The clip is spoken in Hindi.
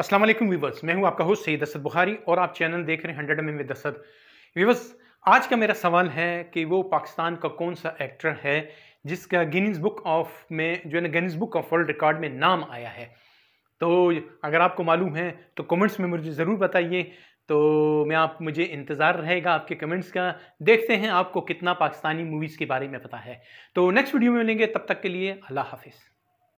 अस्सलाम वालेकुम वीवर्स मैं हूं आपका होस्ट सईद असद बुखारी और आप चैनल देख रहे हैं hundred M with Asad viewers आज का मेरा सवाल है कि वो पाकिस्तान का कौन सा एक्टर है जिसका गिनीज बुक ऑफ में जो है ना Guinness book of world record में नाम आया है तो अगर आपको मालूम है तो कमेंट्स में मुझे ज़रूर बताइए तो मैं आप मुझे इंतज़ार रहेगा आपके कमेंट्स का देखते हैं आपको कितना पाकिस्तानी मूवीज़ के बारे में पता है तो नेक्स्ट वीडियो में मिलेंगे तब तक के लिए अल्लाह हाफिज़